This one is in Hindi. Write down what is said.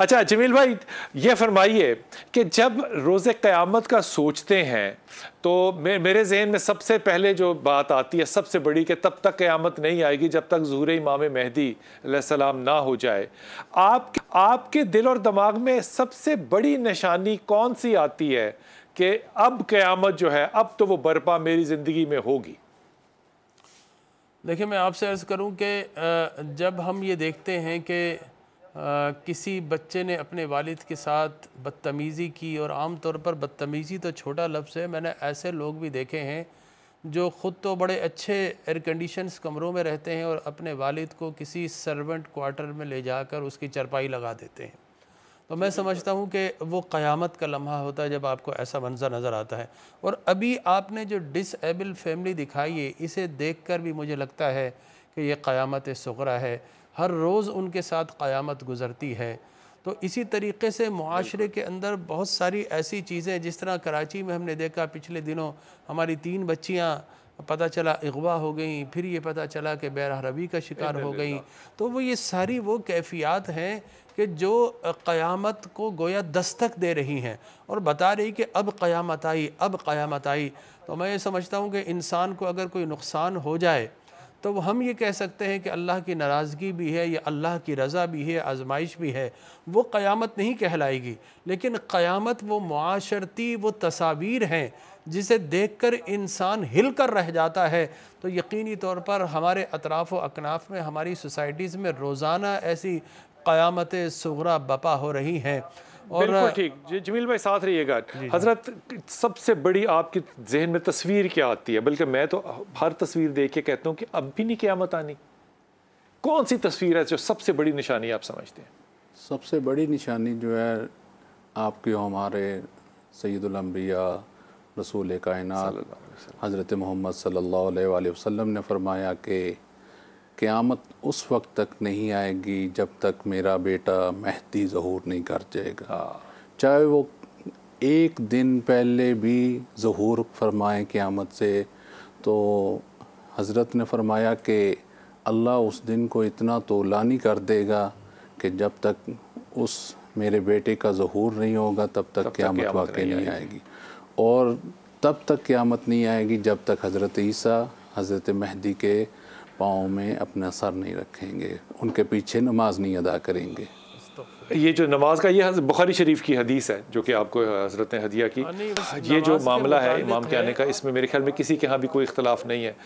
अच्छा जमील भाई ये फरमाइए कि जब रोज़ क़यामत का सोचते हैं तो मे मेरे जहन में सबसे पहले जो बात आती है सबसे बड़ी कि तब तक क़यामत नहीं आएगी जब तक ज़ूर इमाम महदी सलाम ना हो जाए आप आपके दिल और दिमाग में सबसे बड़ी निशानी कौन सी आती है कि अब क़यामत जो है अब तो वो बर्पा मेरी ज़िंदगी में होगी देखिए मैं आपसे ऐसा करूँ कि जब हम ये देखते हैं कि किसी बच्चे ने अपने वालिद के साथ बदतमीज़ी की और आम तौर पर बदतमीज़ी तो छोटा लफ्ज़ है मैंने ऐसे लोग भी देखे हैं जो ख़ुद तो बड़े अच्छे एयर कंडीशन कमरों में रहते हैं और अपने वालिद को किसी सर्वेंट क्वार्टर में ले जाकर उसकी चरपाई लगा देते हैं तो मैं समझता हूँ कि वो क़यामत का लम्हा होता है जब आपको ऐसा मंजर नज़र आता है और अभी आपने जो डिसबल फैमिली दिखाई है इसे देख कर भी मुझे लगता है कि ये क़यामत सगरा है हर रोज़ उनके साथ क़यामत गुज़रती है तो इसी तरीके से माशरे के अंदर बहुत सारी ऐसी चीज़ें जिस तरह कराची में हमने देखा पिछले दिनों हमारी तीन बच्चियाँ पता चला अगवा हो गई फिर ये पता चला कि रवी का शिकार हो गई तो वो ये सारी वो कैफियात हैं कि जो क़यामत को गोया दस्तक दे रही हैं और बता रही कि अब क़यामत आई अब क़यामत आई तो मैं ये समझता हूँ कि इंसान को अगर कोई नुकसान हो जाए तो हम ये कह सकते हैं कि अल्लाह की नाराज़गी भी है या अल्लाह की रज़ा भी है आजमाइश भी है वो क़यामत नहीं कहलाएगी लेकिन क़यामत वो माशरती वो तस्वीर हैं जिसे देख कर इंसान हिल कर रह जाता है तो यकीनी तौर पर हमारे अतराफ़ व अकनाफ में हमारी सोसाइटीज़ में रोज़ाना ऐसी क़यामत सगरा बपा हो रही हैं और ठीक जमील भाई साथ रहिएगा हजरत सबसे बड़ी आपकी जहन में तस्वीर क्या आती है बल्कि मैं तो हर तस्वीर देख के कहता हूँ कि अब भी नहीं क़्यामत आनी कौन सी तस्वीर है जो सबसे बड़ी निशानी आप समझते हैं सबसे बड़ी निशानी जो है आपके हमारे सैदुलम्बिया रसूल कायन हज़रत मोहम्मद सल्ला वसम ने फरमाया कि क़्यामत उस वक्त तक नहीं आएगी जब तक मेरा बेटा महती ज़हूर नहीं कर जाएगा चाहे वो एक दिन पहले भी ज़हूर फरमाए क़्यामत से तो हज़रत ने फरमाया कि अल्लाह उस दिन को इतना तोला नहीं कर देगा कि जब तक उस मेरे बेटे का जहूर नहीं होगा तब तक क़्यामत वाकई नहीं आएगी और तब तक क़्यामत नहीं आएगी जब तक हज़रत ईसा हज़रत महदी के पाँव में अपना सर नहीं रखेंगे उनके पीछे नमाज नहीं अदा करेंगे ये जो नमाज का ये बुखारी शरीफ की हदीस है जो कि आपको हजरत ने हदिया की हाँ, ये जो मामला है इमाम के आने का इसमें मेरे ख्याल में किसी के यहाँ भी कोई इख्तलाफ नहीं है